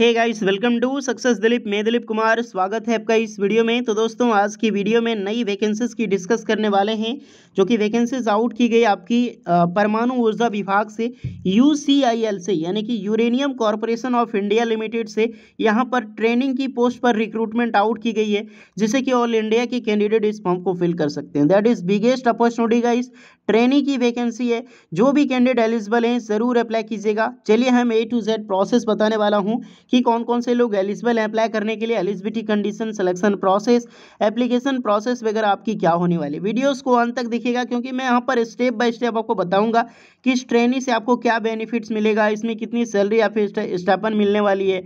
hey guys welcome to success Dilip मैं दिलीप कुमार स्वागत है आपका इस वीडियो में तो दोस्तों आज की वीडियो में नई वैकेंसीज की डिस्कस करने वाले हैं जो कि वैकेंसीज आउट की गई आपकी परमाणु ऊर्जा विभाग से यूसीआईएल से यानी कि uranium corporation of India limited से यहाँ पर ट्रेनिंग की पोस्ट पर रिक्रूटमेंट आउट की गई है जिसे कि ऑल इंडिया के कैंडिडेट इस फॉर्म को फिल कर सकते हैं that is biggest opportunity guys training की वैकेंसी है जो भी कैंडिडेट एलिजिबल हैं ज़रूर अप्लाई कीजिएगा चलिए हम ए टू जेड प्रोसेस बताने वाला हूँ कि कौन कौन से लोग एलिजिबल हैं अप्लाई करने के लिए eligibility condition selection process application process वगैरह आपकी क्या होने वाली वीडियोज़ को अंत तक देखिएगा क्योंकि मैं यहाँ पर स्टेप बाय स्टेप आपको बताऊँगा कि इस ट्रेनिंग से आपको क्या बेनिफिट्स मिलेगा इसमें कितनी सैलरी या फिर स्टापन मिलने वाली है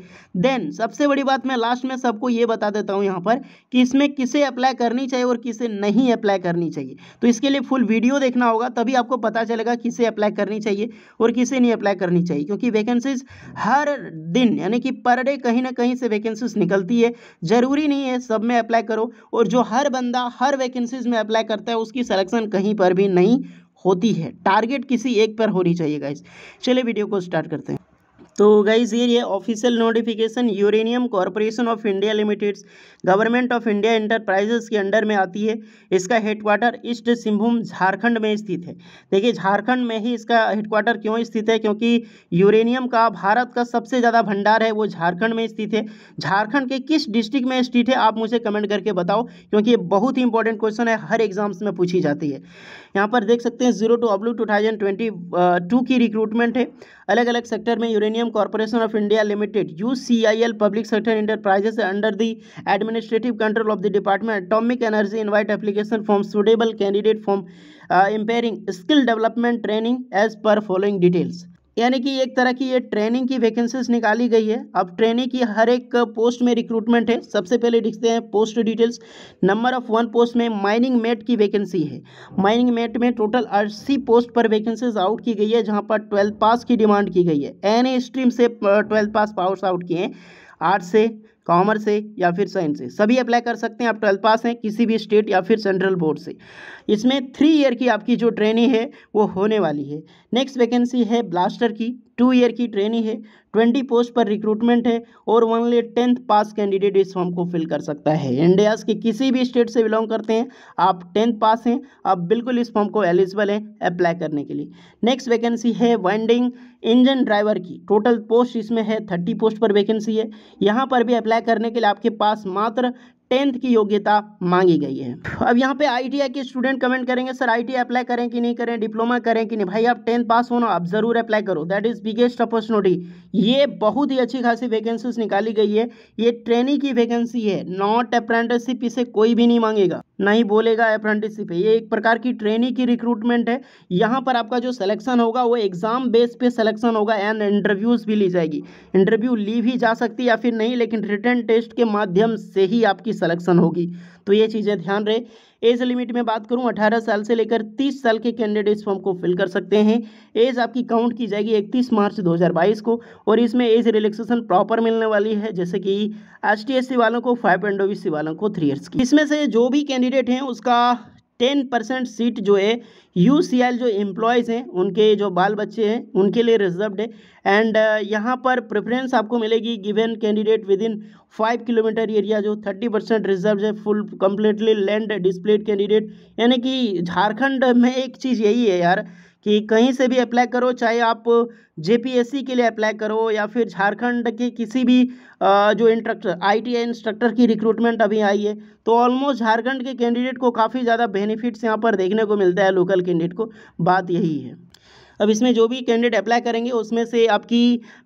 देन सबसे बड़ी बात मैं लास्ट में सबको ये बता देता हूँ यहाँ पर कि इसमें किसे अप्लाई करनी चाहिए और किसे नहीं अप्लाई करनी चाहिए तो इसके लिए फुल वीडियो देखना होगा तभी आपको पता चलेगा किसे अप्लाई करनी चाहिए और किसे नहीं अप्लाई करनी चाहिए क्योंकि वैकेंसीज हर दिन यानी कि पर डे कहीं ना कहीं से वैकेंसीज निकलती है ज़रूरी नहीं है सब में अप्लाई करो और जो हर बंदा हर वैकेंसीज में अप्लाई करता है उसकी सलेक्शन कहीं पर भी नहीं होती है टारगेट किसी एक पर होनी चाहिए गाइस चलिए वीडियो को स्टार्ट करते हैं तो गाइज ये official notification uranium corporation of India limited government of India enterprises के अंडर में आती है इसका हेडक्वार्टर ईस्ट सिंहभूम झारखंड में स्थित है देखिए झारखंड में ही इसका हेडक्वार्टर क्यों स्थित है क्योंकि यूरेनियम का भारत का सबसे ज़्यादा भंडार है वो झारखंड में स्थित है झारखंड के किस डिस्ट्रिक्ट में स्थित है आप मुझे कमेंट करके बताओ क्योंकि ये बहुत ही इंपॉर्टेंट क्वेश्चन है हर एग्जाम्स में पूछी जाती है यहाँ पर देख सकते हैं जीरो टू अब्लू टू की रिक्रूटमेंट है अलग अलग सेक्टर में uranium Corporation of India Limited UCIL public sector enterprises under the administrative control of the Department Atomic Energy invite application from suitable candidate from uh, impairing skill development training as per following details यानी कि एक तरह की ये training की vacancies निकाली गई है अब ट्रेनिंग की हर एक पोस्ट में रिक्रूटमेंट है सबसे पहले लिखते हैं post details number of one post में माइनिंग मेट की वैकेंसी है माइनिंग मेट में टोटल अस्सी पोस्ट पर वैकेंसीज आउट की गई है जहां पर ट्वेल्थ पास की डिमांड की गई है एन स्ट्रीम से ट्वेल्थ पास पावर्स आउट किए हैं आठ से कॉमर्स से या फिर साइंस से सभी अप्लाई कर सकते हैं आप ट्वेल्थ पास हैं किसी भी स्टेट या फिर सेंट्रल बोर्ड से इसमें थ्री ईयर की आपकी जो ट्रेनिंग है वो होने वाली है नेक्स्ट वैकेंसी है ब्लास्टर की टू ईयर की ट्रेनिंग है ट्वेंटी पोस्ट पर रिक्रूटमेंट है और ओनली टेंथ पास कैंडिडेट इस फॉर्म को फिल कर सकता है इंडियाज़ के किसी भी स्टेट से बिलोंग करते हैं आप टेंथ पास हैं आप बिल्कुल इस फॉर्म को एलिजिबल हैं अप्लाई करने के लिए नेक्स्ट वैकेंसी है वाइंडिंग इंजन ड्राइवर की टोटल पोस्ट इसमें है थर्टी पोस्ट पर वैकेंसी है यहाँ पर भी अप्लाई करने के लिए आपके पास मात्र टेंथ की योग्यता मांगी गई है अब यहाँ पे आई के स्टूडेंट कमेंट करेंगे सर आई अप्लाई करें कि नहीं करें डिप्लोमा करें कि नहीं भाई आप टेंथ पास होना आप जरूर अप्लाई करो दैट इज बिगेस्ट अपॉर्चुनिटी ये बहुत ही अच्छी खासी वैकेंसीज निकाली गई है ये ट्रेनिंग की वैकेंसी है नॉट अप्रेंटिसशिप इसे कोई भी नहीं मांगेगा नहीं बोलेगा अप्रेंटिसशिप है ये एक प्रकार की ट्रेनिंग की रिक्रूटमेंट है यहाँ पर आपका जो सिलेक्शन होगा वो एग्जाम बेस पे सिलेक्शन होगा एंड इंटरव्यूज़ भी ली जाएगी इंटरव्यू ली भी जा सकती है या फिर नहीं लेकिन रिटर्न टेस्ट के माध्यम से ही आपकी सलेक्शन होगी तो ये चीज़ें ध्यान रहे एज लिमिट में बात करूँ अठारह साल से लेकर तीस साल के कैंडिडेट इस फॉर्म को फिल कर सकते हैं एज आपकी काउंट की जाएगी इकतीस मार्च 2022 को और इसमें एज रिलैक्सेशन प्रॉपर मिलने वाली है जैसे कि एस टी वालों को फाइव एंड वालों को थ्री ईयर्स की इसमें से जो भी कैंडिडेट हैं उसका टेन परसेंट सीट जो है यू जो एम्प्लॉयज़ हैं उनके जो बाल बच्चे हैं उनके लिए रिजर्व्ड है एंड uh, यहाँ पर प्रेफरेंस आपको मिलेगी given candidate within five kilometre area जो थर्टी परसेंट रिजर्व है full completely land displaced candidate यानी कि झारखंड में एक चीज़ यही है यार कि कहीं से भी अप्लाई करो चाहे आप जेपीएससी के लिए अप्लाई करो या फिर झारखंड के किसी भी जो इंस्ट्रक्टर आई इंस्ट्रक्टर की रिक्रूटमेंट अभी आई है तो ऑलमोस्ट झारखंड के कैंडिडेट को काफ़ी ज़्यादा बेनिफिट्स यहाँ पर देखने को मिलता है लोकल कैंडिडेट को बात यही है अब इसमें जो भी कैंडिडेट अप्लाई करेंगे उसमें से आपकी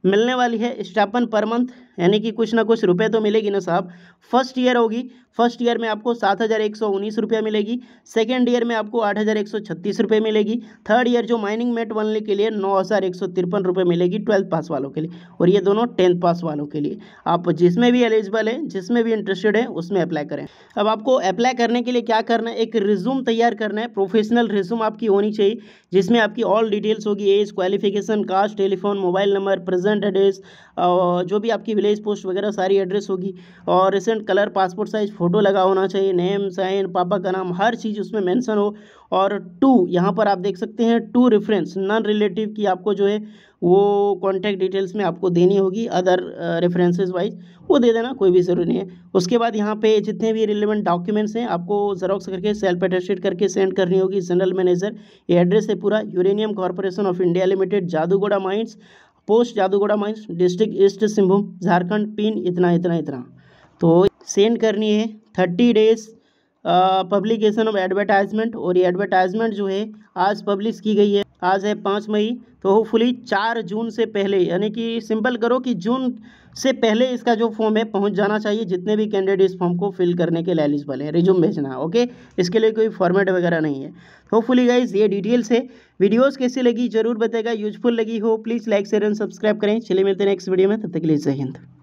मिलने वाली है स्टापन पर मंथ यानी कि कुछ ना कुछ रुपए तो मिलेगी ना साहब फर्स्ट ईयर होगी फर्स्ट ईयर में आपको सात हज़ार एक सौ उन्नीस रुपया मिलेगी सेकेंड ईयर में आपको आठ हज़ार एक सौ छत्तीस रुपये मिलेगी थर्ड ईयर जो माइनिंग मेट बनने के लिए नौ हज़ार एक सौ तिरपन रुपये मिलेगी ट्वेल्थ पास वालों के लिए और ये दोनों टेंथ पास वालों के लिए आप जिसमें भी एलिजिबल है जिसमें भी इंटरेस्टेड है उसमें अप्लाई करें अब आपको अप्लाई करने के लिए क्या करना है एक रिज्यूम तैयार करना है प्रोफेशनल रिज्यूम आपकी होनी चाहिए जिसमें आपकी ऑल डिटेल्स होगी age qualification caste telephone mobile number present address जो भी आपकी विलेज पोस्ट वगैरह सारी एड्रेस होगी और recent colour passport size photo लगा होना चाहिए नेम साइन पापा का नाम हर चीज़ उसमें मेंशन हो और टू यहाँ पर आप देख सकते हैं टू रेफरेंस नॉन रिलेटिव की आपको जो है वो कॉन्टैक्ट डिटेल्स में आपको देनी होगी अदर रेफरेंसेज वाइज वो दे देना कोई भी ज़रूरी नहीं है उसके बाद यहाँ पे जितने भी रिलेवेंट डॉक्यूमेंट्स हैं आपको जरोक्स करके सेल्फ अटेस्टेड करके सेंड करनी होगी जनरल मैनेजर ये एड्रेस है पूरा uranium corporation of India limited Jaduguda mines post Jaduguda mines district east Singhbhum Jharkhand pin इतना इतना इतना तो सेंड करनी है thirty days publication of advertisement और ये एडवर्टाइजमेंट जो है आज पब्लिश की गई है आज है पाँच मई तो होपफुली चार जून से पहले यानी कि सिंपल करो कि जून से पहले इसका जो फॉर्म है पहुंच जाना चाहिए जितने भी कैंडिडेट इस फॉर्म को फिल करने के लिए एलिजिबल हैं रिज्यूम भेजना है ओके इसके लिए कोई फॉर्मेट वगैरह नहीं है होपफुली गाइज ये डिटेल्स है वीडियोस कैसी लगी जरूर बताएगा यूजफुल लगी हो please like share and subscribe करें चलिए मिलते हैं नेक्स्ट वीडियो में तब तक के लिए जय हिंद